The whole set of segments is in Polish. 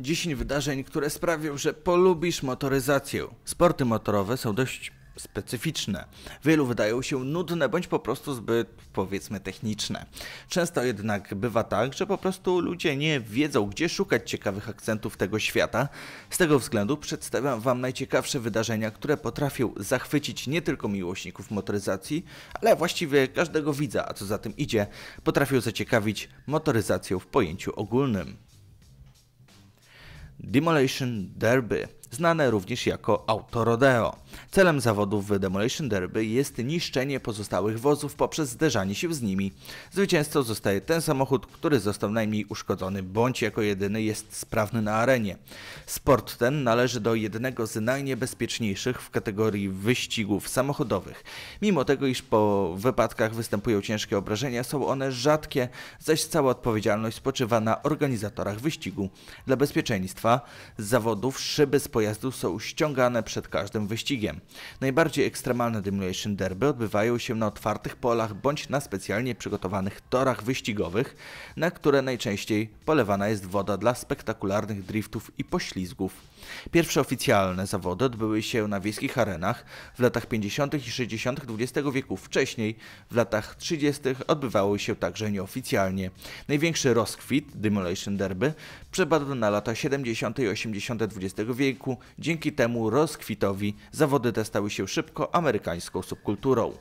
10 wydarzeń, które sprawią, że polubisz motoryzację. Sporty motorowe są dość specyficzne. Wielu wydają się nudne bądź po prostu zbyt, powiedzmy, techniczne. Często jednak bywa tak, że po prostu ludzie nie wiedzą, gdzie szukać ciekawych akcentów tego świata. Z tego względu przedstawiam Wam najciekawsze wydarzenia, które potrafią zachwycić nie tylko miłośników motoryzacji, ale właściwie każdego widza, a co za tym idzie, potrafią zaciekawić motoryzacją w pojęciu ogólnym. demolition derby znane również jako autorodeo. Celem zawodów w Demolition Derby jest niszczenie pozostałych wozów poprzez zderzanie się z nimi. Zwycięzcą zostaje ten samochód, który został najmniej uszkodzony bądź jako jedyny jest sprawny na arenie. Sport ten należy do jednego z najniebezpieczniejszych w kategorii wyścigów samochodowych. Mimo tego, iż po wypadkach występują ciężkie obrażenia, są one rzadkie, zaś cała odpowiedzialność spoczywa na organizatorach wyścigu. Dla bezpieczeństwa zawodów szyby spodziewania są ściągane przed każdym wyścigiem. Najbardziej ekstremalne Demolition Derby odbywają się na otwartych polach bądź na specjalnie przygotowanych torach wyścigowych, na które najczęściej polewana jest woda dla spektakularnych driftów i poślizgów. Pierwsze oficjalne zawody odbyły się na wiejskich arenach w latach 50. i 60. XX wieku. Wcześniej, w latach 30. odbywały się także nieoficjalnie. Największy rozkwit Demolition Derby przepadł na lata 70. i 80. XX wieku, dzięki temu rozkwitowi zawody te stały się szybko amerykańską subkulturą.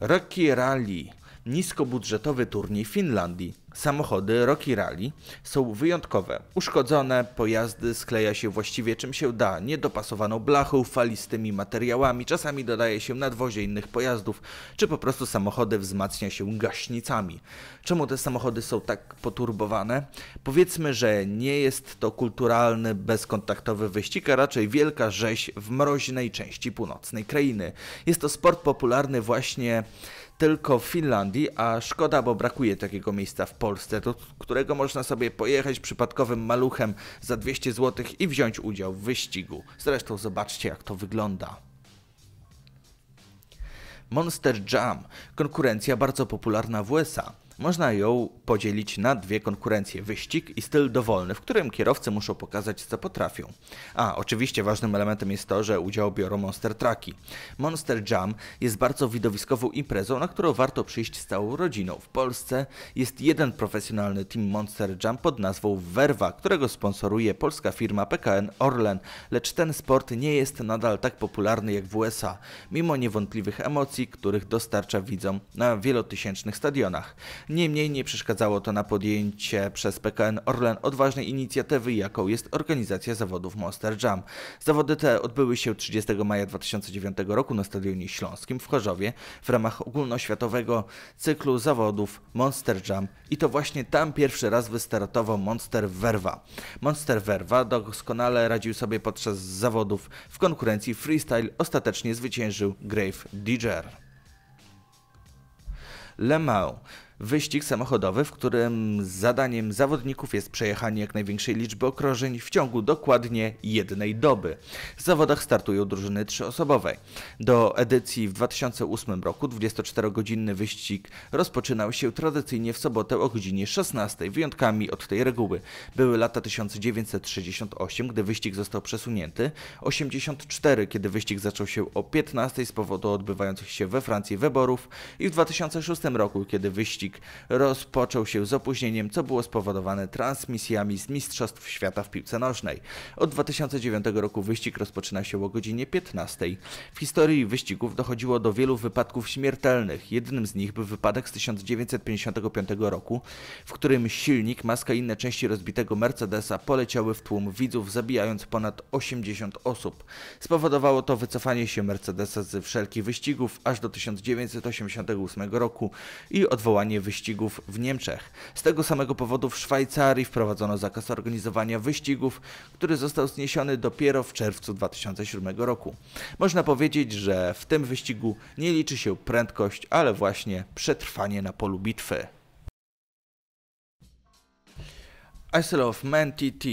Rocky Rally niskobudżetowy turniej Finlandii. Samochody Rocky Rally są wyjątkowe. Uszkodzone pojazdy skleja się właściwie czym się da, niedopasowaną blachą, falistymi materiałami, czasami dodaje się nadwozie innych pojazdów, czy po prostu samochody wzmacnia się gaśnicami. Czemu te samochody są tak poturbowane? Powiedzmy, że nie jest to kulturalny, bezkontaktowy wyścig, a raczej wielka rzeź w mroźnej części północnej krainy. Jest to sport popularny właśnie tylko w Finlandii, a szkoda, bo brakuje takiego miejsca w Polsce, do którego można sobie pojechać przypadkowym maluchem za 200 zł i wziąć udział w wyścigu. Zresztą zobaczcie, jak to wygląda. Monster Jam konkurencja bardzo popularna w USA. Można ją podzielić na dwie konkurencje: wyścig i styl dowolny, w którym kierowcy muszą pokazać, co potrafią. A oczywiście ważnym elementem jest to, że udział biorą monster trucki. Monster Jam jest bardzo widowiskową imprezą, na którą warto przyjść z całą rodziną. W Polsce jest jeden profesjonalny team Monster Jam pod nazwą Werwa, którego sponsoruje polska firma PKN Orlen, lecz ten sport nie jest nadal tak popularny jak w USA, mimo niewątpliwych emocji, których dostarcza widzom na wielotysięcznych stadionach. Niemniej nie przeszkadzało to na podjęcie przez PKN Orlen odważnej inicjatywy, jaką jest organizacja zawodów Monster Jam. Zawody te odbyły się 30 maja 2009 roku na Stadionie Śląskim w Chorzowie w ramach ogólnoświatowego cyklu zawodów Monster Jam i to właśnie tam pierwszy raz wystartował Monster Werwa. Monster Werwa doskonale radził sobie podczas zawodów w konkurencji freestyle, ostatecznie zwyciężył Grave Digger. Le Mans. Wyścig samochodowy, w którym zadaniem zawodników jest przejechanie jak największej liczby okrążeń w ciągu dokładnie jednej doby. W zawodach startują drużyny trzyosobowe. Do edycji w 2008 roku 24-godzinny wyścig rozpoczynał się tradycyjnie w sobotę o godzinie 16, wyjątkami od tej reguły. Były lata 1968, gdy wyścig został przesunięty, 84, kiedy wyścig zaczął się o 15 z powodu odbywających się we Francji wyborów i w 2006 roku, kiedy wyścig wyścig rozpoczął się z opóźnieniem, co było spowodowane transmisjami z Mistrzostw Świata w piłce nożnej. Od 2009 roku wyścig rozpoczyna się o godzinie 15. W historii wyścigów dochodziło do wielu wypadków śmiertelnych. Jednym z nich był wypadek z 1955 roku, w którym silnik, maska i inne części rozbitego Mercedesa poleciały w tłum widzów, zabijając ponad 80 osób. Spowodowało to wycofanie się Mercedesa ze wszelkich wyścigów aż do 1988 roku i odwołanie wyścigów w Niemczech. Z tego samego powodu w Szwajcarii wprowadzono zakaz organizowania wyścigów, który został zniesiony dopiero w czerwcu 2007 roku. Można powiedzieć, że w tym wyścigu nie liczy się prędkość, ale właśnie przetrwanie na polu bitwy. Isle of Man TT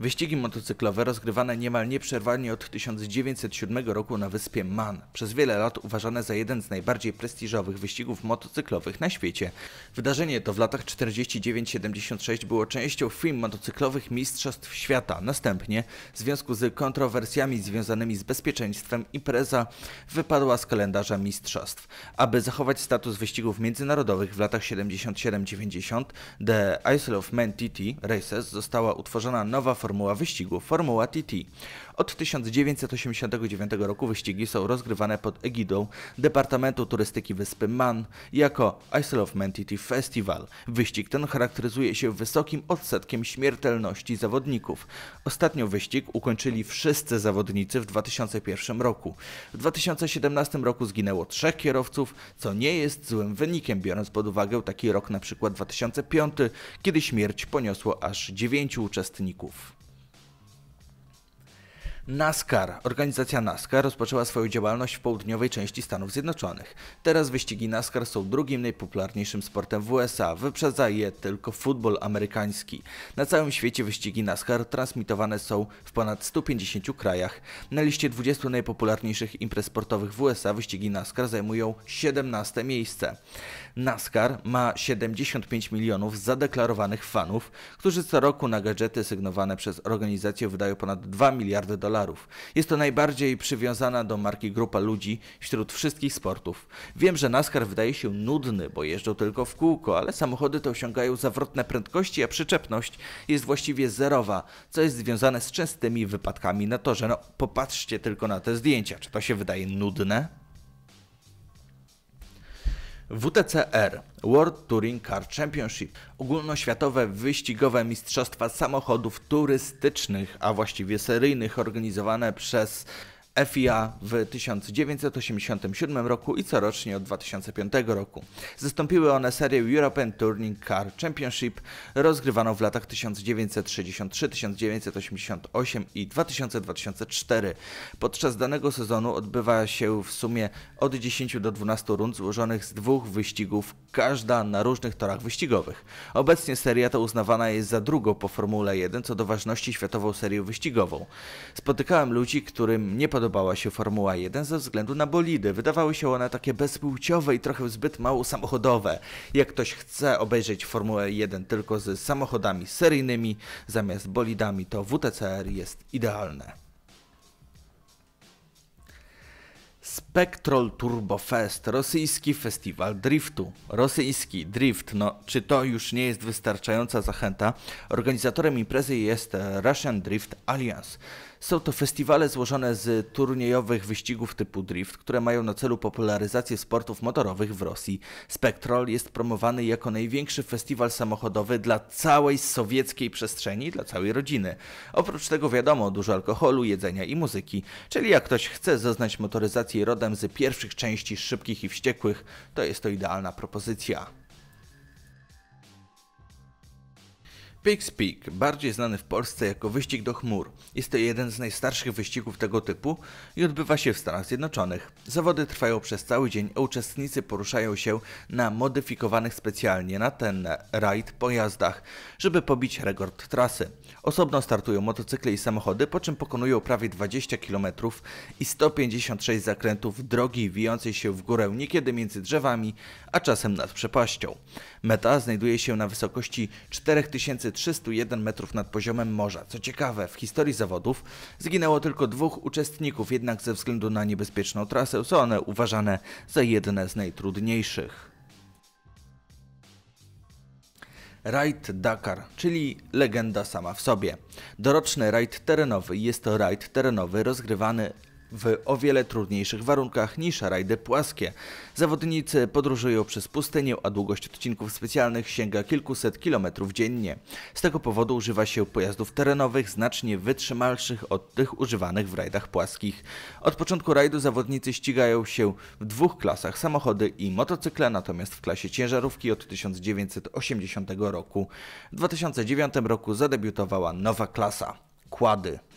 Wyścigi motocyklowe rozgrywane niemal nieprzerwanie od 1907 roku na wyspie Man, przez wiele lat uważane za jeden z najbardziej prestiżowych wyścigów motocyklowych na świecie. Wydarzenie to w latach 49-76 było częścią film motocyklowych Mistrzostw Świata. Następnie, w związku z kontrowersjami związanymi z bezpieczeństwem, impreza wypadła z kalendarza mistrzostw. Aby zachować status wyścigów międzynarodowych w latach 77-90, The Isle of Man TT Races została utworzona nowa formacja formuła wyścigu, formuła TT. Od 1989 roku wyścigi są rozgrywane pod egidą Departamentu Turystyki Wyspy Man jako Isle of Man TT Festival. Wyścig ten charakteryzuje się wysokim odsetkiem śmiertelności zawodników. Ostatnio wyścig ukończyli wszyscy zawodnicy w 2001 roku. W 2017 roku zginęło trzech kierowców, co nie jest złym wynikiem, biorąc pod uwagę taki rok na przykład 2005, kiedy śmierć poniosło aż dziewięciu uczestników. NASCAR, organizacja NASCAR rozpoczęła swoją działalność w południowej części Stanów Zjednoczonych. Teraz wyścigi NASCAR są drugim najpopularniejszym sportem w USA, wyprzedza je tylko futbol amerykański. Na całym świecie wyścigi NASCAR transmitowane są w ponad 150 krajach. Na liście 20 najpopularniejszych imprez sportowych w USA wyścigi NASCAR zajmują 17 miejsce. NASCAR ma 75 milionów zadeklarowanych fanów, którzy co roku na gadżety sygnowane przez organizację wydają ponad 2 miliardy dolarów dolarów. Jest to najbardziej przywiązana do marki grupa ludzi wśród wszystkich sportów. Wiem, że NASCAR wydaje się nudny, bo jeżdżą tylko w kółko, ale samochody te osiągają zawrotne prędkości, a przyczepność jest właściwie zerowa, co jest związane z częstymi wypadkami na torze. No, popatrzcie tylko na te zdjęcia. Czy to się wydaje nudne? WTCR World Touring Car Championship ogólnoświatowe wyścigowe mistrzostwa samochodów turystycznych, a właściwie seryjnych organizowane przez FIA w 1987 roku i corocznie od 2005 roku. Zastąpiły one serię European Touring Car Championship rozgrywaną w latach 1963, 1988 i 2004 Podczas danego sezonu odbywa się w sumie od 10 do 12 rund złożonych z dwóch wyścigów, każda na różnych torach wyścigowych. Obecnie seria ta uznawana jest za drugą po Formule 1 co do ważności światową serię wyścigową. Spotykałem ludzi, którym nie podobała się Formuła 1 ze względu na bolidy. Wydawały się one takie bezpłciowe i trochę zbyt mało samochodowe. Jak ktoś chce obejrzeć Formułę 1 tylko z samochodami seryjnymi zamiast bolidami, to WTCR jest idealne. Spectrol Turbo Fest, rosyjski festiwal driftu. Rosyjski drift, no czy to już nie jest wystarczająca zachęta? Organizatorem imprezy jest Russian Drift Alliance. Są to festiwale złożone z turniejowych wyścigów typu drift, które mają na celu popularyzację sportów motorowych w Rosji. Spectrol jest promowany jako największy festiwal samochodowy dla całej sowieckiej przestrzeni, dla całej rodziny. Oprócz tego wiadomo, dużo alkoholu, jedzenia i muzyki. Czyli jak ktoś chce zaznać motoryzacji rodem z pierwszych części szybkich i wściekłych, to jest to idealna propozycja. Peak Peak, bardziej znany w Polsce jako wyścig do chmur. Jest to jeden z najstarszych wyścigów tego typu i odbywa się w Stanach Zjednoczonych. Zawody trwają przez cały dzień, a uczestnicy poruszają się na modyfikowanych specjalnie na ten rajd pojazdach, żeby pobić rekord trasy. Osobno startują motocykle i samochody, po czym pokonują prawie 20 km i 156 zakrętów drogi wijącej się w górę niekiedy między drzewami, a czasem nad przepaścią. Meta znajduje się na wysokości 4000 301 metrów nad poziomem morza. Co ciekawe, w historii zawodów zginęło tylko dwóch uczestników, jednak ze względu na niebezpieczną trasę są one uważane za jedne z najtrudniejszych. Rajd Dakar, czyli legenda sama w sobie. Doroczny rajd terenowy jest to rajd terenowy rozgrywany w o wiele trudniejszych warunkach niż rajdy płaskie. Zawodnicy podróżują przez pustynię, a długość odcinków specjalnych sięga kilkuset kilometrów dziennie. Z tego powodu używa się pojazdów terenowych znacznie wytrzymalszych od tych używanych w rajdach płaskich. Od początku rajdu zawodnicy ścigają się w dwóch klasach samochody i motocykle, natomiast w klasie ciężarówki od 1980 roku. W 2009 roku zadebiutowała nowa klasa – kłady.